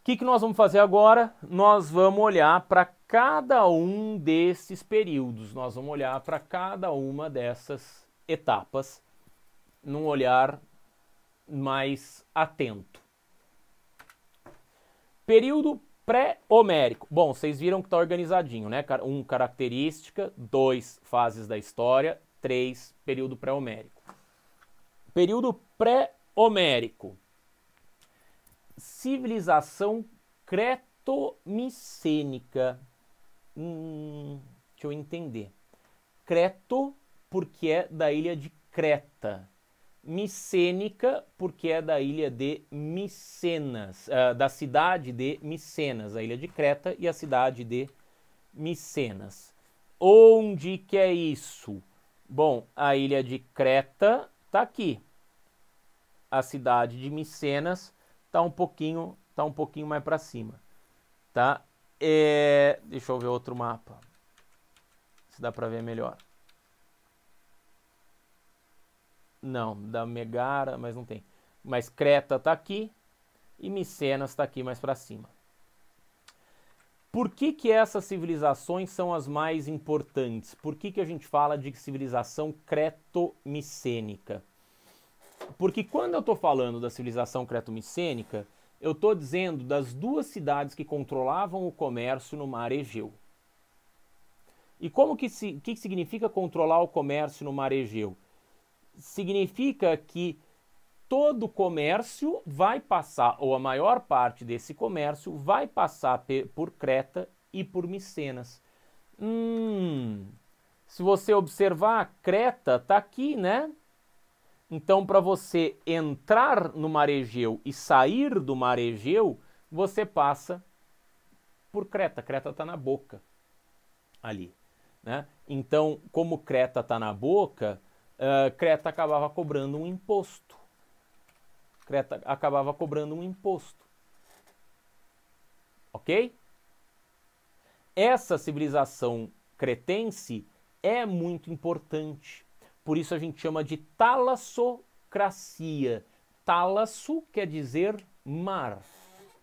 O que, que nós vamos fazer agora? Nós vamos olhar para cada um desses períodos, nós vamos olhar para cada uma dessas etapas num olhar mais atento. Período pré-homérico. Bom, vocês viram que está organizadinho, né? Um, característica, dois, fases da história, três, período pré-homérico. Período pré-homérico civilização cretomicênica. Hum, deixa eu entender. Creto, porque é da ilha de Creta. Micênica, porque é da ilha de Micenas, uh, da cidade de Micenas, a ilha de Creta e a cidade de Micenas. Onde que é isso? Bom, a ilha de Creta está aqui. A cidade de Micenas tá um pouquinho, tá um pouquinho mais para cima, tá? É, deixa eu ver outro mapa. Se dá para ver melhor. Não, da Megara, mas não tem. Mas Creta tá aqui e Micenas está aqui mais para cima. Por que, que essas civilizações são as mais importantes? Por que, que a gente fala de civilização creto-micênica? Porque quando eu estou falando da civilização creto-micênica, eu estou dizendo das duas cidades que controlavam o comércio no mar Egeu. E como que, se, que significa controlar o comércio no mar Egeu? Significa que todo comércio vai passar, ou a maior parte desse comércio vai passar por Creta e por Micenas. Hum, se você observar, Creta está aqui, né? Então, para você entrar no mar Egeu e sair do mar Egeu, você passa por Creta. Creta está na boca ali. Né? Então, como Creta está na boca, uh, Creta acabava cobrando um imposto. Creta acabava cobrando um imposto. Ok? Essa civilização cretense é muito importante por isso a gente chama de talassocracia. Talasso quer dizer mar.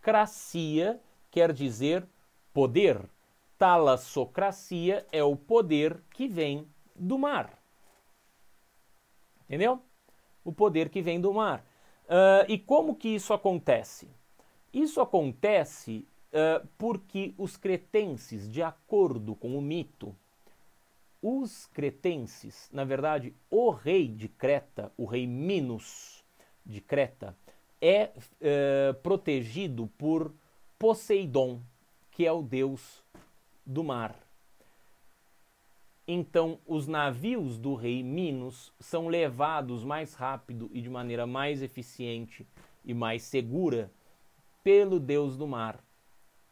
Cracia quer dizer poder. Talassocracia é o poder que vem do mar. Entendeu? O poder que vem do mar. Uh, e como que isso acontece? Isso acontece uh, porque os cretenses, de acordo com o mito, os cretenses, na verdade, o rei de Creta, o rei Minos de Creta, é, é protegido por Poseidon, que é o deus do mar. Então, os navios do rei Minos são levados mais rápido e de maneira mais eficiente e mais segura pelo deus do mar,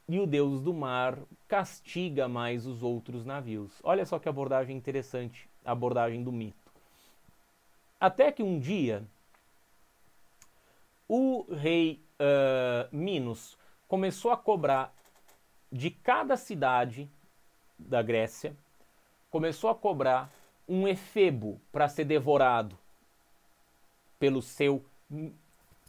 e o deus do mar castiga mais os outros navios. Olha só que abordagem interessante, a abordagem do mito. Até que um dia, o rei uh, Minos começou a cobrar de cada cidade da Grécia, começou a cobrar um efebo para ser devorado pelo seu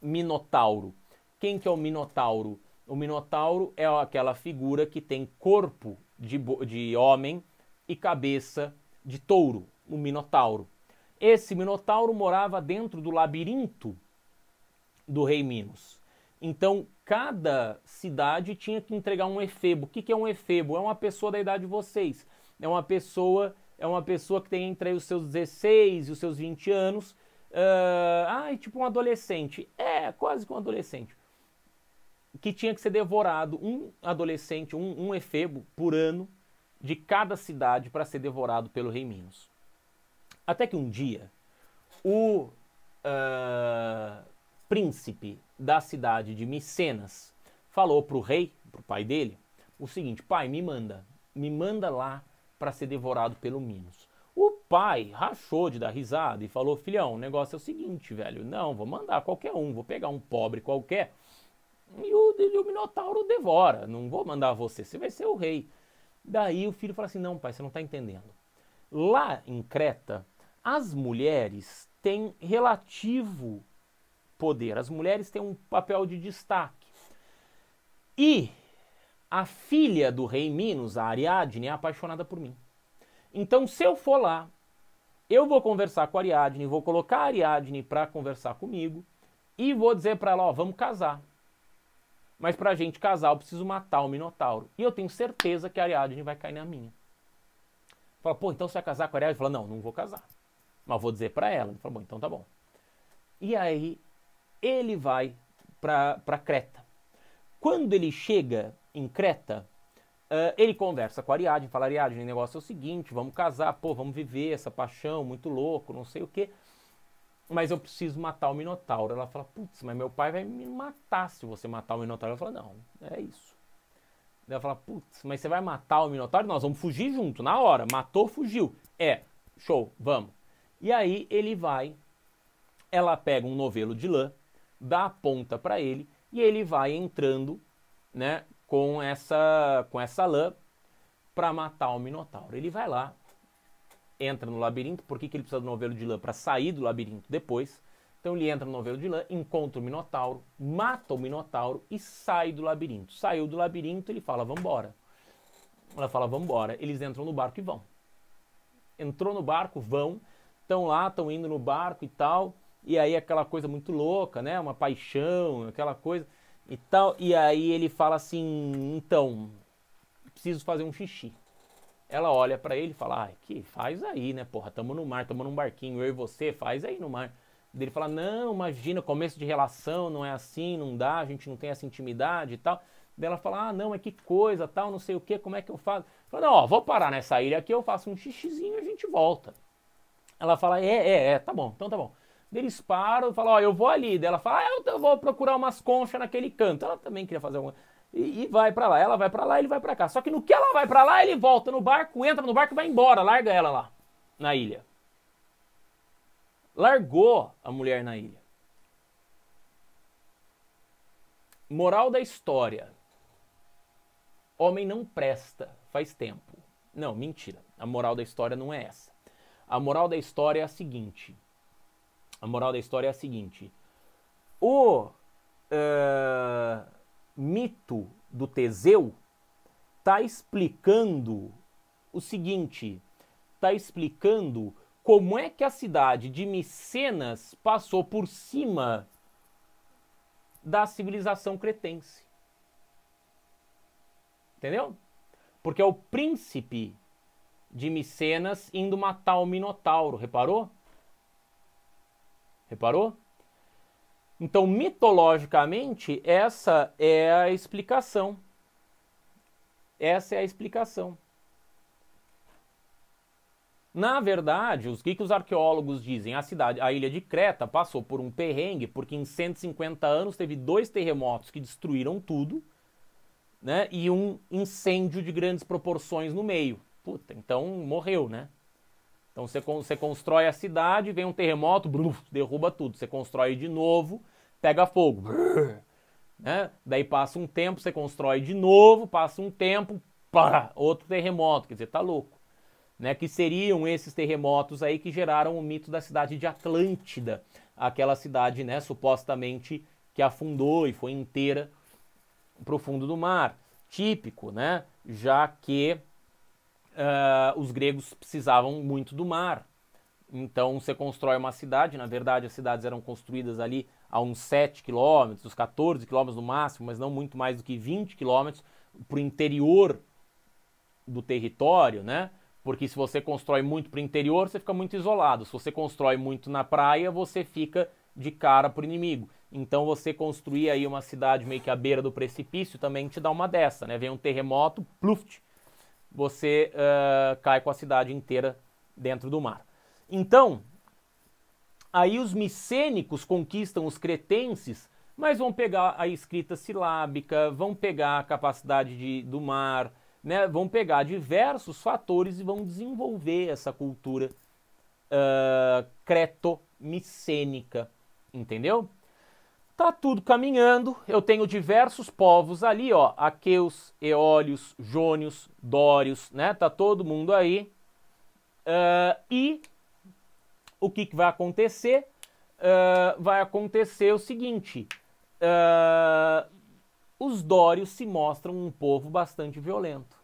minotauro. Quem que é o minotauro? O Minotauro é aquela figura que tem corpo de, de homem e cabeça de touro, o Minotauro. Esse Minotauro morava dentro do labirinto do rei Minos. Então, cada cidade tinha que entregar um efebo. O que, é um efebo? É uma pessoa da idade de vocês. É uma pessoa é uma pessoa que tem entre os seus 16 e os seus 20 anos. Uh, ah, é tipo um adolescente. É, quase que um adolescente que tinha que ser devorado um adolescente, um, um efebo por ano de cada cidade para ser devorado pelo rei Minos. Até que um dia, o uh, príncipe da cidade de Micenas falou para o rei, para o pai dele, o seguinte: pai, me manda, me manda lá para ser devorado pelo Minos. O pai rachou de dar risada e falou: filhão, o negócio é o seguinte, velho, não, vou mandar qualquer um, vou pegar um pobre qualquer e o, e o Minotauro devora. Não vou mandar você, você vai ser o rei. Daí o filho fala assim: Não, pai, você não está entendendo. Lá em Creta, as mulheres têm relativo poder. As mulheres têm um papel de destaque. E a filha do rei Minos, a Ariadne, é apaixonada por mim. Então, se eu for lá, eu vou conversar com a Ariadne, vou colocar a Ariadne para conversar comigo e vou dizer para ela: Ó, vamos casar. Mas pra gente casar, eu preciso matar o Minotauro. E eu tenho certeza que a Ariadne vai cair na minha. Fala, pô, então você vai casar com a Ariadne? Fala, não, não vou casar. Mas vou dizer pra ela. Ele fala, bom, então tá bom. E aí, ele vai pra, pra Creta. Quando ele chega em Creta, uh, ele conversa com a Ariadne, fala, Ariadne, o negócio é o seguinte, vamos casar, pô, vamos viver essa paixão, muito louco, não sei o quê mas eu preciso matar o Minotauro. Ela fala, putz, mas meu pai vai me matar se você matar o Minotauro. Ela fala, não, é isso. Ela fala, putz, mas você vai matar o Minotauro? Nós vamos fugir junto, na hora. Matou, fugiu. É, show, vamos. E aí ele vai, ela pega um novelo de lã, dá a ponta para ele e ele vai entrando, né, com essa com essa lã para matar o Minotauro. Ele vai lá, entra no labirinto, por que, que ele precisa do novelo de lã para sair do labirinto depois? Então ele entra no novelo de lã, encontra o Minotauro, mata o Minotauro e sai do labirinto. Saiu do labirinto, ele fala, vambora. Ela fala, vambora. Eles entram no barco e vão. Entrou no barco, vão. Estão lá, estão indo no barco e tal. E aí aquela coisa muito louca, né? Uma paixão, aquela coisa e tal. E aí ele fala assim, então, preciso fazer um xixi. Ela olha para ele e fala: ah, que faz aí, né, porra? Tamo no mar, tamo num barquinho, eu e você, faz aí no mar. Ele fala: não, imagina, começo de relação não é assim, não dá, a gente não tem essa intimidade e tal. Daí ela fala: ah, não, é que coisa, tal, não sei o que, como é que eu faço? Fala: não, ó, vou parar nessa ilha aqui, eu faço um xixizinho e a gente volta. Ela fala: é, é, é, tá bom, então tá bom. Daí eles param e falam: ó, eu vou ali. Daí ela fala: ah, eu vou procurar umas conchas naquele canto. Ela também queria fazer alguma coisa e, e vai para lá. Ela vai para lá, ele vai para cá. Só que no que ela vai para lá, ele volta no barco, entra no barco e vai embora, larga ela lá na ilha. Largou a mulher na ilha. Moral da história. Homem não presta, faz tempo. Não, mentira. A moral da história não é essa. A moral da história é a seguinte. A moral da história é a seguinte. O uh, mito do Teseu está explicando o seguinte: está explicando como é que a cidade de Micenas passou por cima da civilização cretense. Entendeu? Porque é o príncipe de Micenas indo matar o Minotauro, reparou? Reparou? Então, mitologicamente, essa é a explicação. Essa é a explicação. Na verdade, os que, que os arqueólogos dizem? A cidade, a ilha de Creta passou por um perrengue, porque em 150 anos teve dois terremotos que destruíram tudo, né? E um incêndio de grandes proporções no meio. Puta, então morreu, né? Então você, você constrói a cidade, vem um terremoto, bruf, derruba tudo. Você constrói de novo, pega fogo. Né? Daí passa um tempo, você constrói de novo, passa um tempo, pá, outro terremoto, quer dizer, tá louco. Né? Que seriam esses terremotos aí que geraram o mito da cidade de Atlântida, aquela cidade, né, supostamente que afundou e foi inteira pro fundo do mar. Típico, né? Já que uh, os gregos precisavam muito do mar. Então você constrói uma cidade, na verdade as cidades eram construídas ali a uns 7 quilômetros, uns 14 quilômetros no máximo, mas não muito mais do que 20 quilômetros para o interior do território, né? Porque se você constrói muito para o interior, você fica muito isolado. Se você constrói muito na praia, você fica de cara para o inimigo. Então você construir aí uma cidade meio que à beira do precipício também te dá uma dessa, né? Vem um terremoto, pluft, você uh, cai com a cidade inteira dentro do mar. Então, Aí os micênicos conquistam os cretenses, mas vão pegar a escrita silábica, vão pegar a capacidade de, do mar, né? vão pegar diversos fatores e vão desenvolver essa cultura uh, ah, micênica entendeu? Tá tudo caminhando, eu tenho diversos povos ali, ó, aqueus, eólios, jônios, dórios, né? Tá todo mundo aí. Uh, e o que, que vai acontecer? Uh, vai acontecer o seguinte: uh, os dórios se mostram um povo bastante violento.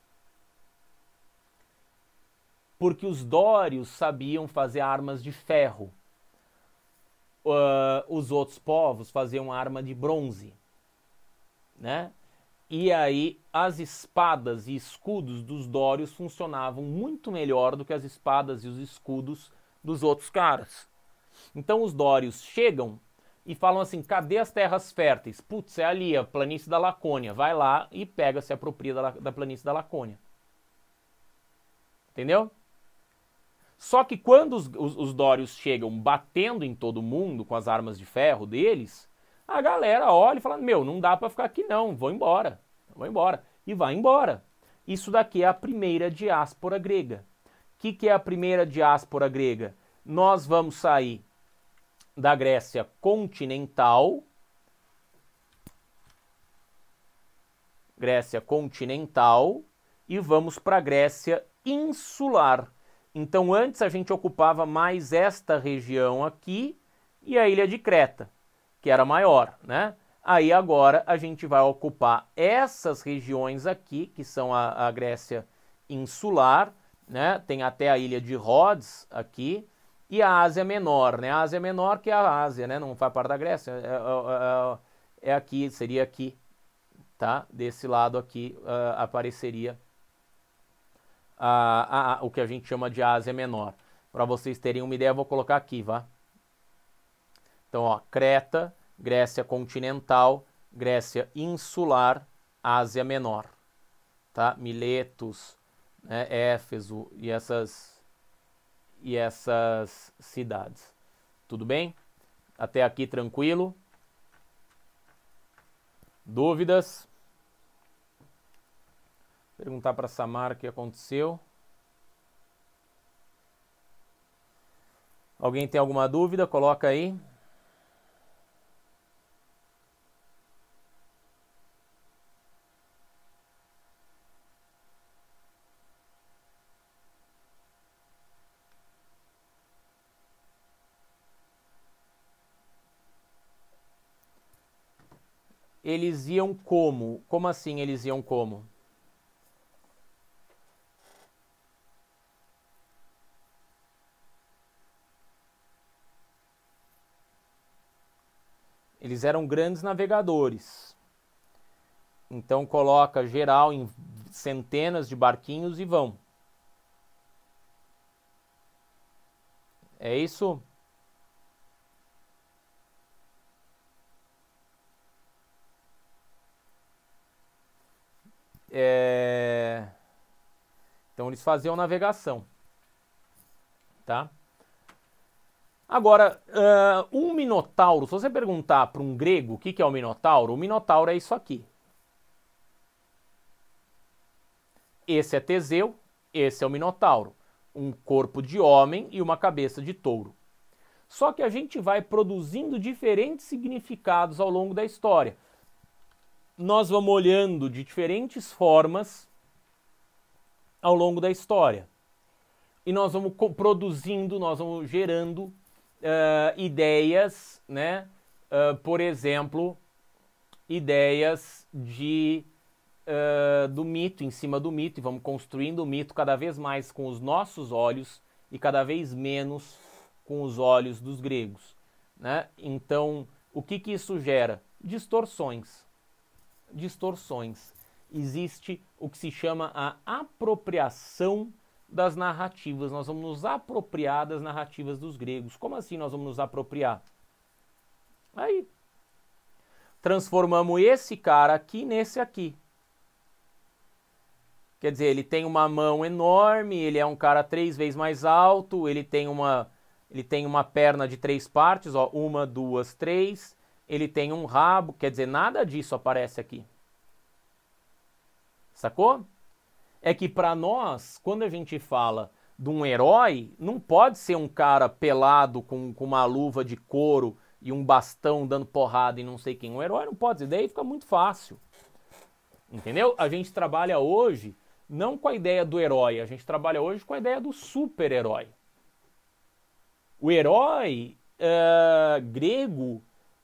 Porque os dórios sabiam fazer armas de ferro. Uh, os outros povos faziam arma de bronze, né? E aí as espadas e escudos dos dórios funcionavam muito melhor do que as espadas e os escudos dos outros caras. Então os dórios chegam e falam assim: cadê as terras férteis? Putz, é ali, a planície da Lacônia. Vai lá e pega, se apropria da, da planície da Lacônia. Entendeu? Só que quando os, os, os, Dórios chegam batendo em todo mundo com as armas de ferro deles, a galera olha e fala: Meu, não dá para ficar aqui não, vou embora, vou embora. E vai embora. Isso daqui é a primeira diáspora grega. O que, que é a primeira diáspora grega? Nós vamos sair da Grécia continental, Grécia continental, e vamos para a Grécia insular. Então, antes a gente ocupava mais esta região aqui e a ilha de Creta, que era maior, né? Aí agora a gente vai ocupar essas regiões aqui, que são a, a Grécia insular, né? Tem até a ilha de Rhodes aqui e a Ásia Menor, né? A Ásia Menor que é a Ásia, né? Não faz parte da Grécia, é, é, é aqui, seria aqui, tá? Desse lado aqui uh, apareceria a, a, a, o que a gente chama de Ásia Menor. Para vocês terem uma ideia, eu vou colocar aqui, vá. Então, ó, Creta, Grécia continental, Grécia insular, Ásia Menor, tá? Miletos, né, Éfeso e essas, e essas cidades. Tudo bem? Até aqui tranquilo? Dúvidas? Perguntar para Samara o que aconteceu. Alguém tem alguma dúvida? Coloca aí. eles iam como? Como assim eles iam como? Eles eram grandes navegadores. Então coloca geral em centenas de barquinhos e vão. É isso? É... Então eles faziam navegação, tá? Agora, uh, um minotauro, se você perguntar para um grego o que, que é o um minotauro, o minotauro é isso aqui. Esse é Teseu, esse é o minotauro. Um corpo de homem e uma cabeça de touro. Só que a gente vai produzindo diferentes significados ao longo da história nós vamos olhando de diferentes formas ao longo da história. E nós vamos produzindo, nós vamos gerando uh, ideias, né? Uh, por exemplo, ideias de uh, do mito em cima do mito e vamos construindo o mito cada vez mais com os nossos olhos e cada vez menos com os olhos dos gregos, né? Então, o que que isso gera? Distorções distorções. Existe o que se chama a apropriação das narrativas. Nós vamos nos apropriar das narrativas dos gregos. Como assim nós vamos nos apropriar? Aí. Transformamos esse cara aqui nesse aqui. Quer dizer, ele tem uma mão enorme, ele é um cara três vezes mais alto, ele tem uma, ele tem uma perna de três partes, ó, uma, duas, três ele tem um rabo, quer dizer, nada disso aparece aqui. Sacou? É que para nós, quando a gente fala de um herói, não pode ser um cara pelado com, com uma luva de couro e um bastão dando porrada e não sei quem. Um herói não pode ser, daí fica muito fácil. Entendeu? A gente trabalha hoje não com a ideia do herói, a gente trabalha hoje com a ideia do super-herói. O herói uh, grego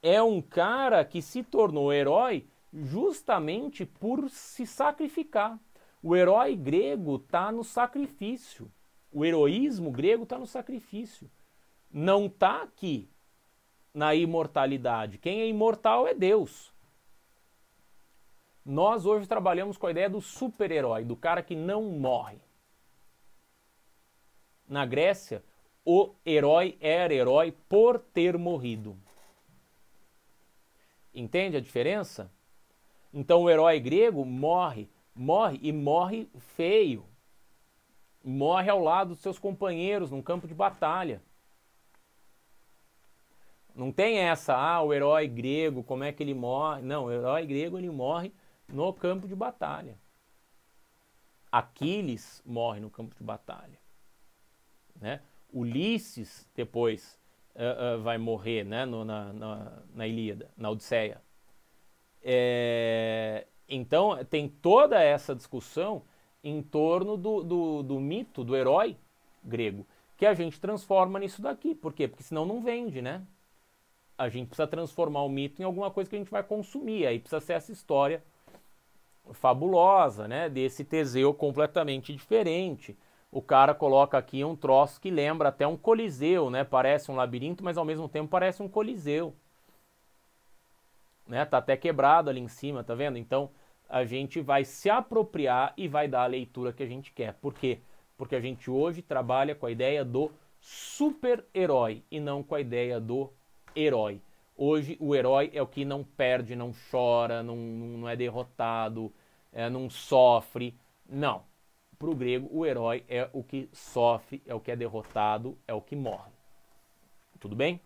é um cara que se tornou herói justamente por se sacrificar. O herói grego está no sacrifício. O heroísmo grego está no sacrifício. Não está aqui na imortalidade. Quem é imortal é Deus. Nós hoje trabalhamos com a ideia do super-herói, do cara que não morre. Na Grécia, o herói era herói por ter morrido. Entende a diferença? Então o herói grego morre, morre e morre feio. Morre ao lado dos seus companheiros num campo de batalha. Não tem essa, ah, o herói grego, como é que ele morre? Não, o herói grego ele morre no campo de batalha. Aquiles morre no campo de batalha. Né? Ulisses, depois, uh, uh, vai morrer né, no, na, na, na Ilíada, na Odisseia. É, então, tem toda essa discussão em torno do, do, do, mito, do herói grego, que a gente transforma nisso daqui. Por quê? Porque senão não vende, né? A gente precisa transformar o mito em alguma coisa que a gente vai consumir. Aí precisa ser essa história fabulosa, né? Desse Teseu completamente diferente, o cara coloca aqui um troço que lembra até um coliseu, né? Parece um labirinto, mas ao mesmo tempo parece um coliseu. Né? Tá até quebrado ali em cima, tá vendo? Então a gente vai se apropriar e vai dar a leitura que a gente quer. Por quê? Porque a gente hoje trabalha com a ideia do super-herói e não com a ideia do herói. Hoje o herói é o que não perde, não chora, não, não é derrotado, é, não sofre. Não para o grego, o herói é o que sofre, é o que é derrotado, é o que morre. Tudo bem?